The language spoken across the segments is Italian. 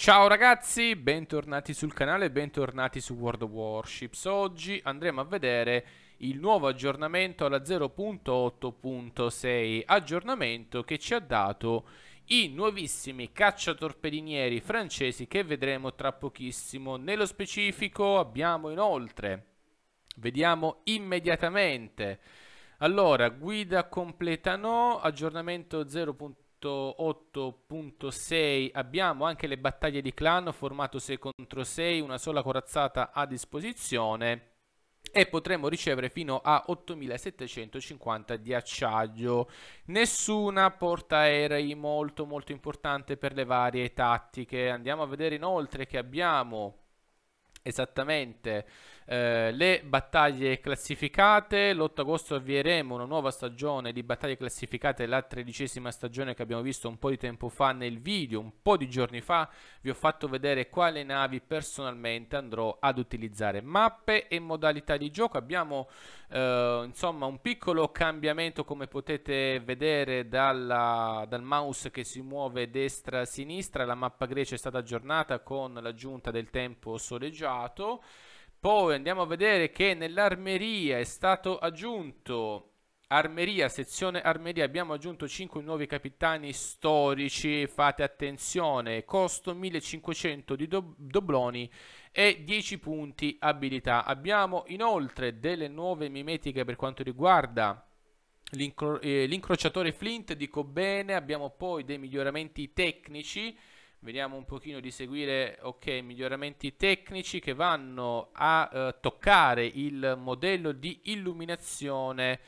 Ciao ragazzi, bentornati sul canale e bentornati su World of Warships. Oggi andremo a vedere il nuovo aggiornamento alla 0.8.6, aggiornamento che ci ha dato i nuovissimi cacciatorpedinieri francesi che vedremo tra pochissimo. Nello specifico abbiamo inoltre, vediamo immediatamente, allora guida completa no, aggiornamento 0.8. 8.6 abbiamo anche le battaglie di clan formato 6 contro 6 una sola corazzata a disposizione e potremo ricevere fino a 8750 di acciaio nessuna portaerei molto molto importante per le varie tattiche andiamo a vedere inoltre che abbiamo esattamente eh, le battaglie classificate. L'8 agosto avvieremo una nuova stagione di battaglie classificate, la tredicesima stagione che abbiamo visto un po' di tempo fa nel video, un po' di giorni fa. Vi ho fatto vedere quale navi personalmente andrò ad utilizzare. Mappe e modalità di gioco. Abbiamo eh, insomma un piccolo cambiamento come potete vedere dalla, dal mouse che si muove destra-sinistra. La mappa Grecia è stata aggiornata con l'aggiunta del tempo soleggiato passato. Poi andiamo a vedere che nell'armeria è stato aggiunto Armeria, sezione Armeria, abbiamo aggiunto 5 nuovi capitani storici, fate attenzione, costo 1500 di do dobloni e 10 punti abilità. Abbiamo inoltre delle nuove mimetiche per quanto riguarda eh, l'incrociatore eh, Flint, dico bene, abbiamo poi dei miglioramenti tecnici, vediamo un pochino di seguire ok miglioramenti tecnici che vanno a eh, toccare il modello di illuminazione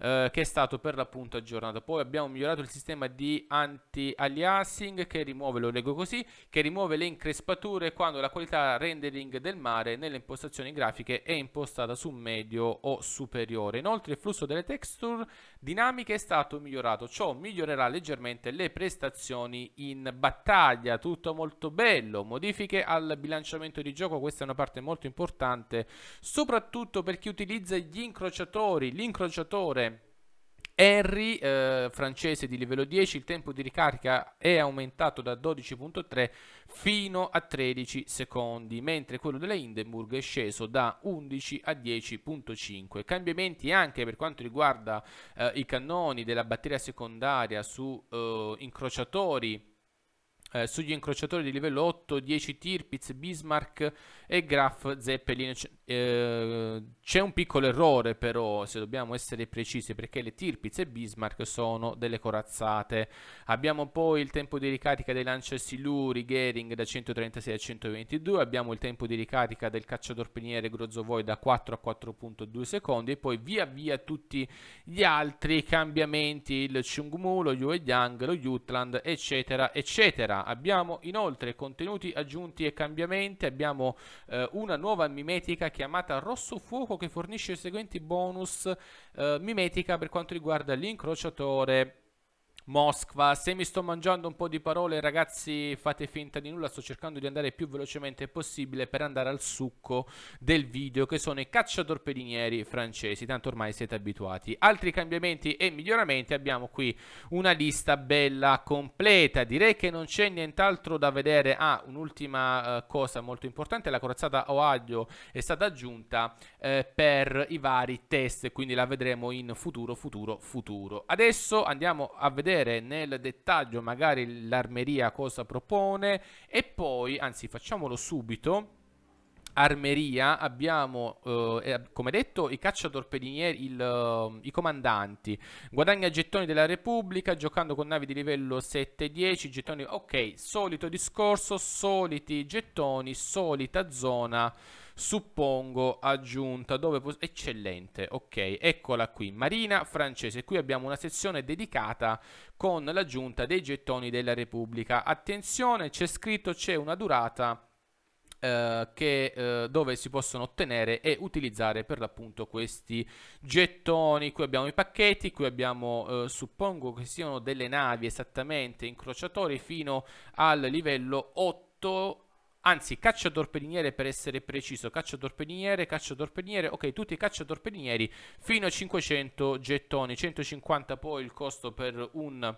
eh, che è stato per l'appunto aggiornato poi abbiamo migliorato il sistema di anti-aliasing che rimuove lo leggo così che rimuove le increspature quando la qualità rendering del mare nelle impostazioni grafiche è impostata su medio o superiore inoltre il flusso delle texture dinamica è stato migliorato. Ciò migliorerà leggermente le prestazioni in battaglia. Tutto molto bello. Modifiche al bilanciamento di gioco, questa è una parte molto importante, soprattutto per chi utilizza gli incrociatori. L'incrociatore Henry, eh, francese di livello 10, il tempo di ricarica è aumentato da 12.3 fino a 13 secondi, mentre quello della Hindenburg è sceso da 11 a 10.5. Cambiamenti anche per quanto riguarda eh, i cannoni della batteria secondaria su eh, incrociatori eh, sugli incrociatori di livello 8, 10 Tirpitz, Bismarck e Graf Zeppelin cioè, Ehm, c'è un piccolo errore però, se dobbiamo essere precisi, perché le Tirpitz e Bismarck sono delle corazzate. Abbiamo poi il tempo di ricarica dei Lancer Siluri Gering da 136 a 122, abbiamo il tempo di ricarica del cacciator piniere Grozovoi da 4 a 4.2 secondi e poi via via tutti gli altri cambiamenti, il Chungmu, lo Yue Yang, lo Jutland, eccetera, eccetera. Abbiamo inoltre contenuti aggiunti e cambiamenti, abbiamo eh, una nuova mimetica che chiamata Rosso Fuoco che fornisce i seguenti bonus eh, mimetica per quanto riguarda l'incrociatore Mosca. Se mi sto mangiando un po' di parole, ragazzi, fate finta di nulla. Sto cercando di andare più velocemente possibile per andare al succo del video, che sono i cacciatorpedinieri francesi. Tanto ormai siete abituati. Altri cambiamenti e miglioramenti abbiamo qui una lista bella completa. Direi che non c'è nient'altro da vedere. Ah, un'ultima eh, cosa molto importante: la corazzata o aglio è stata aggiunta eh, per i vari test, quindi la vedremo in futuro, futuro, futuro. Adesso andiamo a vedere vedere nel dettaglio magari l'armeria cosa propone e poi, anzi facciamolo subito, armeria abbiamo, eh, come detto, i cacciatorpedinieri, il, eh, i comandanti. Guadagna gettoni della Repubblica giocando con navi di livello 7-10, gettoni... Ok, solito discorso, soliti gettoni, solita zona suppongo aggiunta dove eccellente ok eccola qui marina francese qui abbiamo una sezione dedicata con l'aggiunta dei gettoni della repubblica attenzione c'è scritto c'è una durata eh, che, eh, dove si possono ottenere e utilizzare per l'appunto questi gettoni. Qui abbiamo i pacchetti, qui abbiamo, eh, suppongo che siano delle navi esattamente, incrociatori fino al livello 8 anzi cacciatorpediniere per essere preciso, cacciatorpediniere, cacciatorpediniere, ok tutti i cacciatorpedinieri fino a 500 gettoni, 150 poi il costo per un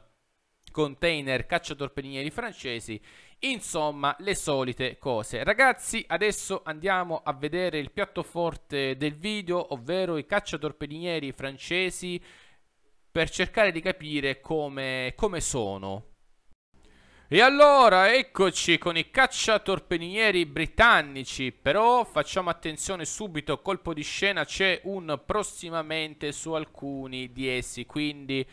container cacciatorpedinieri francesi, insomma le solite cose. Ragazzi adesso andiamo a vedere il piatto forte del video, ovvero i cacciatorpedinieri francesi per cercare di capire come, come sono. E allora eccoci con i cacciatorpedinieri britannici, però facciamo attenzione subito, colpo di scena c'è un prossimamente su alcuni di essi, quindi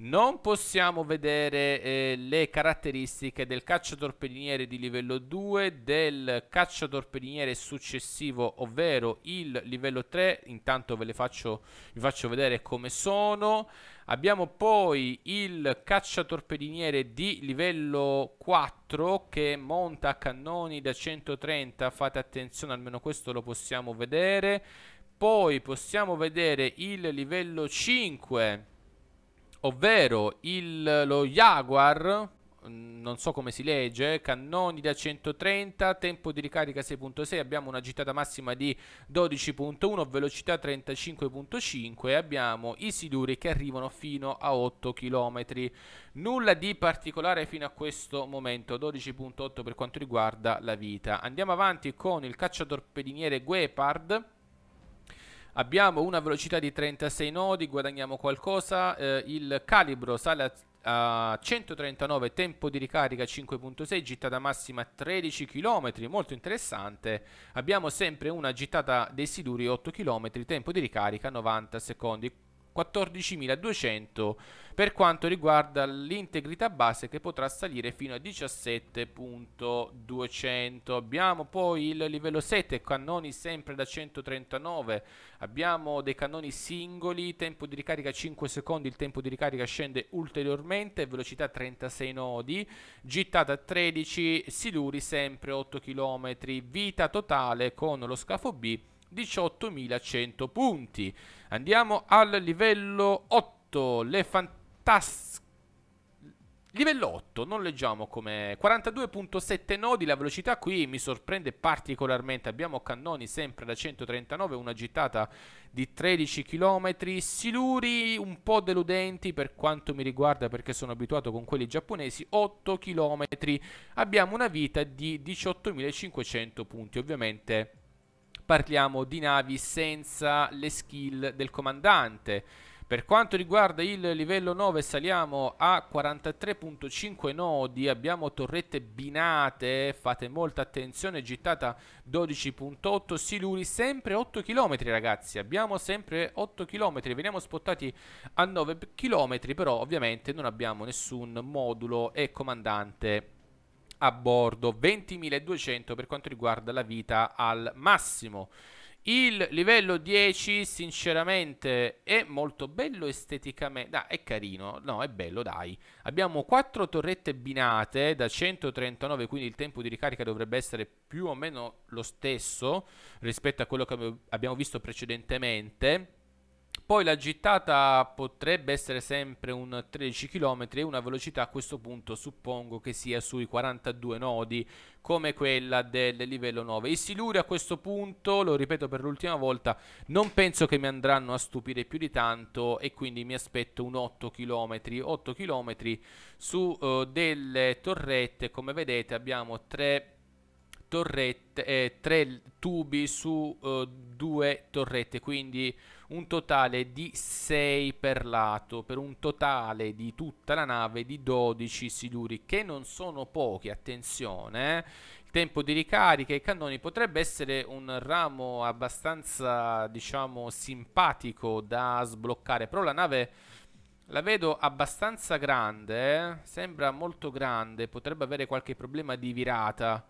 non possiamo vedere eh, le caratteristiche del cacciatorpediniere di livello 2, del cacciatorpediniere successivo, ovvero il livello 3, intanto ve le faccio, vi faccio vedere come sono... Abbiamo poi il cacciatorpediniere di livello 4 che monta a cannoni da 130, fate attenzione, almeno questo lo possiamo vedere. Poi possiamo vedere il livello 5, ovvero il, lo Jaguar non so come si legge, eh, cannoni da 130, tempo di ricarica 6.6, abbiamo una gittata massima di 12.1, velocità 35.5 e abbiamo i siluri che arrivano fino a 8 km. Nulla di particolare fino a questo momento, 12.8 per quanto riguarda la vita. Andiamo avanti con il cacciatorpediniere Guepard. Abbiamo una velocità di 36 nodi, guadagniamo qualcosa, eh, il calibro sale a Uh, 139 tempo di ricarica 5.6 gittata massima 13 km molto interessante abbiamo sempre una gittata dei siduri 8 km tempo di ricarica 90 secondi 14.200 per quanto riguarda l'integrità base che potrà salire fino a 17.200. Abbiamo poi il livello 7, cannoni sempre da 139, abbiamo dei cannoni singoli, tempo di ricarica 5 secondi, il tempo di ricarica scende ulteriormente, velocità 36 nodi, gittata 13, siluri sempre 8 km, vita totale con lo scafo B 18.100 punti. Andiamo al livello 8, le fantastiche. Livello 8, non leggiamo come 42.7 nodi, la velocità qui mi sorprende particolarmente, abbiamo cannoni sempre da 139, una gittata di 13 km, siluri un po' deludenti per quanto mi riguarda perché sono abituato con quelli giapponesi, 8 km, abbiamo una vita di 18.500 punti, ovviamente parliamo di navi senza le skill del comandante. Per quanto riguarda il livello 9 saliamo a 43.5 nodi, abbiamo torrette binate, fate molta attenzione, gittata 12.8, siluri sempre 8 km ragazzi, abbiamo sempre 8 km, veniamo spottati a 9 km però ovviamente non abbiamo nessun modulo e comandante a bordo, 20.200 per quanto riguarda la vita al massimo. Il livello 10 sinceramente è molto bello esteticamente, ah, è carino, no è bello dai. Abbiamo quattro torrette binate da 139 quindi il tempo di ricarica dovrebbe essere più o meno lo stesso rispetto a quello che abbiamo visto precedentemente. Poi la gittata potrebbe essere sempre un 13 km e una velocità a questo punto suppongo che sia sui 42 nodi come quella del livello 9. I siluri a questo punto, lo ripeto per l'ultima volta, non penso che mi andranno a stupire più di tanto e quindi mi aspetto un 8 km, 8 km su uh, delle torrette, come vedete abbiamo 3 torrette, eh, tre tubi su eh, due torrette, quindi un totale di 6 per lato, per un totale di tutta la nave di 12 siluri, che non sono pochi, attenzione. Eh. Il tempo di ricarica e i cannoni potrebbe essere un ramo abbastanza, diciamo, simpatico da sbloccare, però la nave... La vedo abbastanza grande, eh? sembra molto grande, potrebbe avere qualche problema di virata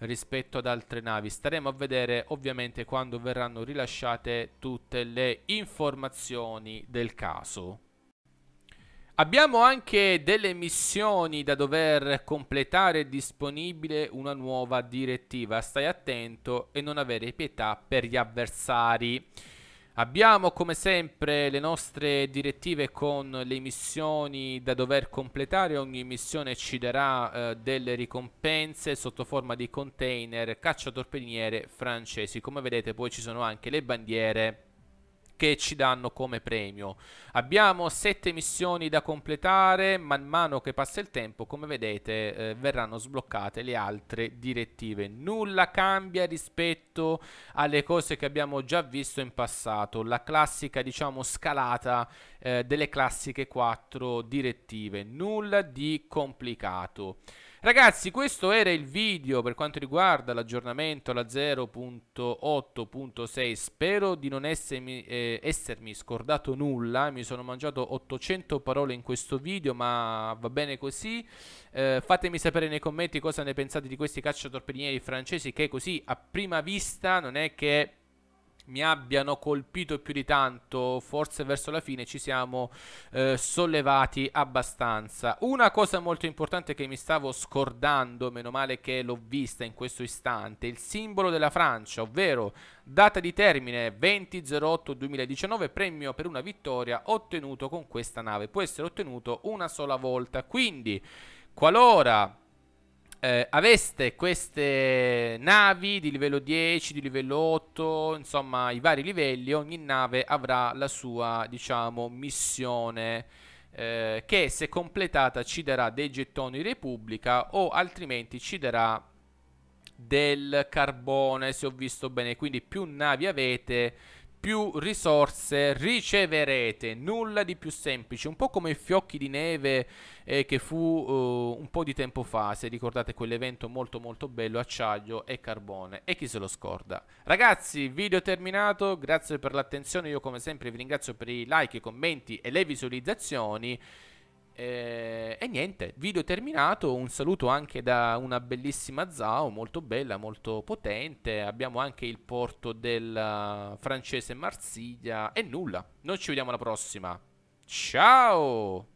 rispetto ad altre navi. Staremo a vedere ovviamente quando verranno rilasciate tutte le informazioni del caso. Abbiamo anche delle missioni da dover completare, è disponibile una nuova direttiva, stai attento e non avere pietà per gli avversari. Abbiamo come sempre le nostre direttive con le missioni da dover completare, ogni missione ci darà eh, delle ricompense sotto forma di container, cacciatorpediniere francesi, come vedete poi ci sono anche le bandiere che ci danno come premio. Abbiamo sette missioni da completare, man mano che passa il tempo, come vedete, eh, verranno sbloccate le altre direttive. Nulla cambia rispetto alle cose che abbiamo già visto in passato, la classica, diciamo, scalata eh, delle classiche quattro direttive. Nulla di complicato. Ragazzi, questo era il video per quanto riguarda l'aggiornamento alla 0.8.6. Spero di non essermi, eh, essermi, scordato nulla. Mi sono mangiato 800 parole in questo video, ma va bene così. Eh, fatemi sapere nei commenti cosa ne pensate di questi cacciatorpedinieri francesi che così a prima vista non è che mi abbiano colpito più di tanto, forse verso la fine ci siamo eh, sollevati abbastanza. Una cosa molto importante che mi stavo scordando, meno male che l'ho vista in questo istante, il simbolo della Francia, ovvero data di termine 20.08.2019, premio per una vittoria ottenuto con questa nave. Può essere ottenuto una sola volta, quindi qualora eh, aveste queste navi di livello 10, di livello 8, insomma i vari livelli, ogni nave avrà la sua, diciamo, missione eh, che se completata ci darà dei gettoni Repubblica o altrimenti ci darà del carbone, se ho visto bene, quindi più navi avete più risorse riceverete, nulla di più semplice, un po' come i fiocchi di neve eh, che fu uh, un po' di tempo fa, se ricordate quell'evento molto molto bello, acciaio e carbone, e chi se lo scorda. Ragazzi, video terminato, grazie per l'attenzione, io come sempre vi ringrazio per i like, i commenti e le visualizzazioni, e, eh, e, niente, video terminato. Un saluto anche da una bellissima Zao, molto bella, molto potente. Abbiamo anche il porto del eh, francese Marsiglia. E nulla, noi ci vediamo alla prossima. Ciao!